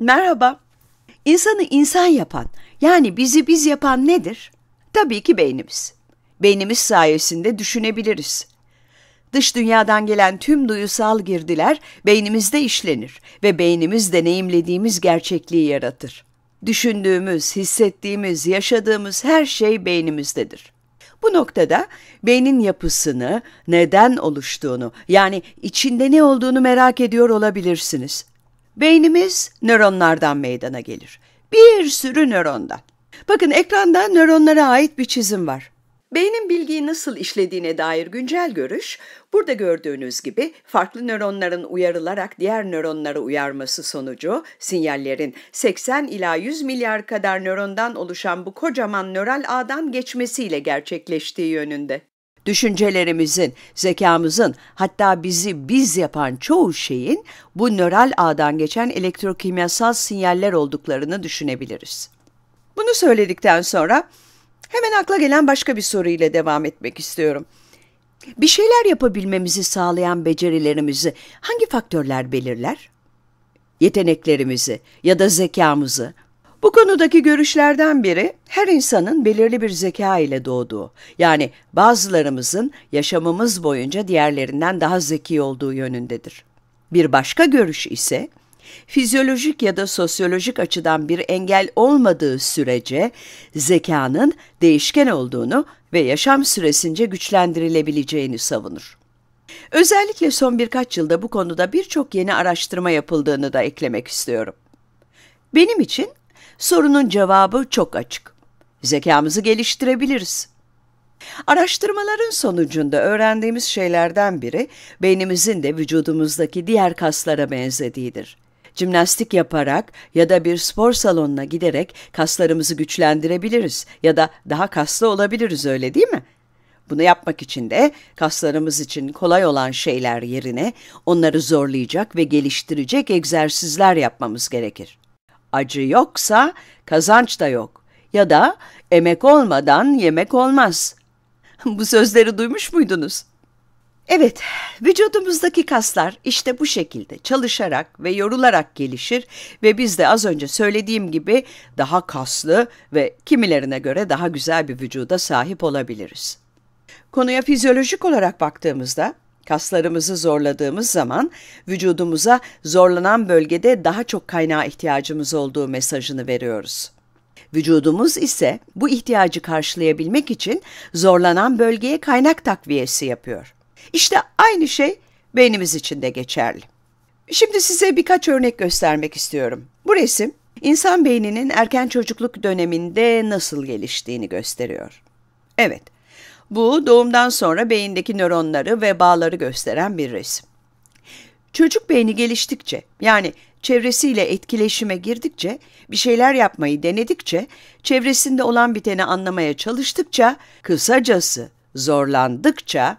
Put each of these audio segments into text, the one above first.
Merhaba. İnsanı insan yapan, yani bizi biz yapan nedir? Tabii ki beynimiz. Beynimiz sayesinde düşünebiliriz. Dış dünyadan gelen tüm duyusal girdiler beynimizde işlenir ve beynimiz deneyimlediğimiz gerçekliği yaratır. Düşündüğümüz, hissettiğimiz, yaşadığımız her şey beynimizdedir. Bu noktada beynin yapısını, neden oluştuğunu yani içinde ne olduğunu merak ediyor olabilirsiniz. Beynimiz nöronlardan meydana gelir. Bir sürü nörondan. Bakın ekranda nöronlara ait bir çizim var. Beynin bilgiyi nasıl işlediğine dair güncel görüş, burada gördüğünüz gibi farklı nöronların uyarılarak diğer nöronlara uyarması sonucu sinyallerin 80 ila 100 milyar kadar nörondan oluşan bu kocaman nöral ağdan geçmesiyle gerçekleştiği yönünde. Düşüncelerimizin, zekamızın hatta bizi biz yapan çoğu şeyin bu nöral ağdan geçen elektrokimyasal sinyaller olduklarını düşünebiliriz. Bunu söyledikten sonra hemen akla gelen başka bir soru ile devam etmek istiyorum. Bir şeyler yapabilmemizi sağlayan becerilerimizi hangi faktörler belirler? Yeteneklerimizi ya da zekamızı, bu konudaki görüşlerden biri her insanın belirli bir zeka ile doğduğu, yani bazılarımızın yaşamımız boyunca diğerlerinden daha zeki olduğu yönündedir. Bir başka görüş ise fizyolojik ya da sosyolojik açıdan bir engel olmadığı sürece zekanın değişken olduğunu ve yaşam süresince güçlendirilebileceğini savunur. Özellikle son birkaç yılda bu konuda birçok yeni araştırma yapıldığını da eklemek istiyorum. Benim için Sorunun cevabı çok açık. Zekamızı geliştirebiliriz. Araştırmaların sonucunda öğrendiğimiz şeylerden biri beynimizin de vücudumuzdaki diğer kaslara benzediğidir. Cimnastik yaparak ya da bir spor salonuna giderek kaslarımızı güçlendirebiliriz ya da daha kaslı olabiliriz öyle değil mi? Bunu yapmak için de kaslarımız için kolay olan şeyler yerine onları zorlayacak ve geliştirecek egzersizler yapmamız gerekir. Acı yoksa kazanç da yok. Ya da emek olmadan yemek olmaz. Bu sözleri duymuş muydunuz? Evet, vücudumuzdaki kaslar işte bu şekilde çalışarak ve yorularak gelişir ve biz de az önce söylediğim gibi daha kaslı ve kimilerine göre daha güzel bir vücuda sahip olabiliriz. Konuya fizyolojik olarak baktığımızda Kaslarımızı zorladığımız zaman vücudumuza zorlanan bölgede daha çok kaynağa ihtiyacımız olduğu mesajını veriyoruz. Vücudumuz ise bu ihtiyacı karşılayabilmek için zorlanan bölgeye kaynak takviyesi yapıyor. İşte aynı şey beynimiz için de geçerli. Şimdi size birkaç örnek göstermek istiyorum. Bu resim insan beyninin erken çocukluk döneminde nasıl geliştiğini gösteriyor. Evet, bu doğumdan sonra beyindeki nöronları ve bağları gösteren bir resim. Çocuk beyni geliştikçe yani çevresiyle etkileşime girdikçe, bir şeyler yapmayı denedikçe, çevresinde olan biteni anlamaya çalıştıkça, kısacası zorlandıkça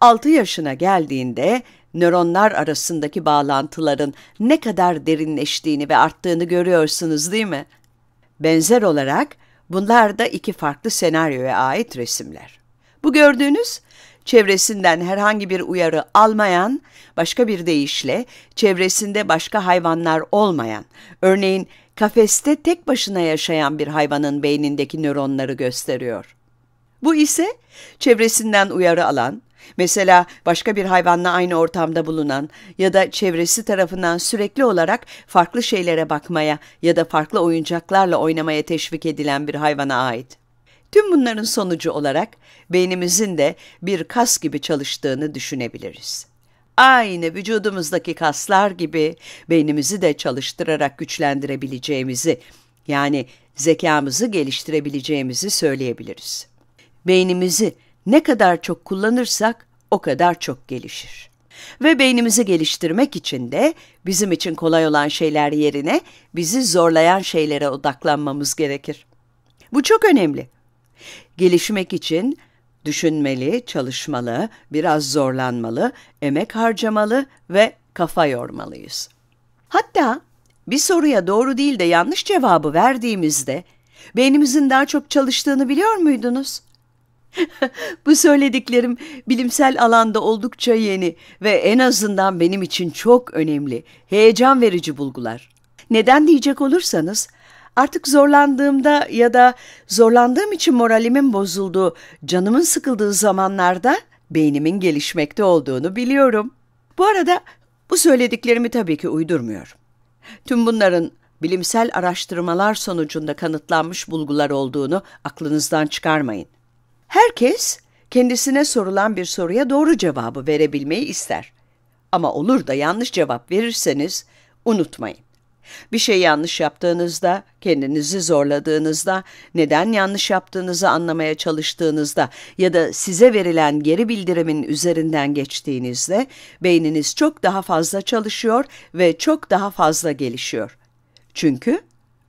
6 yaşına geldiğinde nöronlar arasındaki bağlantıların ne kadar derinleştiğini ve arttığını görüyorsunuz değil mi? Benzer olarak bunlar da iki farklı senaryoya ait resimler. Bu gördüğünüz çevresinden herhangi bir uyarı almayan, başka bir deyişle çevresinde başka hayvanlar olmayan, örneğin kafeste tek başına yaşayan bir hayvanın beynindeki nöronları gösteriyor. Bu ise çevresinden uyarı alan, mesela başka bir hayvanla aynı ortamda bulunan ya da çevresi tarafından sürekli olarak farklı şeylere bakmaya ya da farklı oyuncaklarla oynamaya teşvik edilen bir hayvana ait. Tüm bunların sonucu olarak beynimizin de bir kas gibi çalıştığını düşünebiliriz. Aynı vücudumuzdaki kaslar gibi beynimizi de çalıştırarak güçlendirebileceğimizi yani zekamızı geliştirebileceğimizi söyleyebiliriz. Beynimizi ne kadar çok kullanırsak o kadar çok gelişir. Ve beynimizi geliştirmek için de bizim için kolay olan şeyler yerine bizi zorlayan şeylere odaklanmamız gerekir. Bu çok önemli. Gelişmek için düşünmeli, çalışmalı, biraz zorlanmalı, emek harcamalı ve kafa yormalıyız. Hatta bir soruya doğru değil de yanlış cevabı verdiğimizde beynimizin daha çok çalıştığını biliyor muydunuz? Bu söylediklerim bilimsel alanda oldukça yeni ve en azından benim için çok önemli, heyecan verici bulgular. Neden diyecek olursanız Artık zorlandığımda ya da zorlandığım için moralimin bozulduğu, canımın sıkıldığı zamanlarda beynimin gelişmekte olduğunu biliyorum. Bu arada bu söylediklerimi tabii ki uydurmuyorum. Tüm bunların bilimsel araştırmalar sonucunda kanıtlanmış bulgular olduğunu aklınızdan çıkarmayın. Herkes kendisine sorulan bir soruya doğru cevabı verebilmeyi ister. Ama olur da yanlış cevap verirseniz unutmayın. Bir şey yanlış yaptığınızda, kendinizi zorladığınızda, neden yanlış yaptığınızı anlamaya çalıştığınızda ya da size verilen geri bildirimin üzerinden geçtiğinizde beyniniz çok daha fazla çalışıyor ve çok daha fazla gelişiyor. Çünkü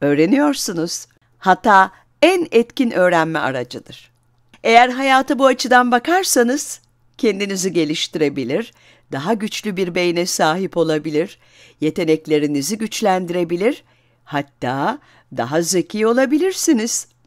öğreniyorsunuz. Hata en etkin öğrenme aracıdır. Eğer hayatı bu açıdan bakarsanız kendinizi geliştirebilir daha güçlü bir beyne sahip olabilir, yeteneklerinizi güçlendirebilir, hatta daha zeki olabilirsiniz.''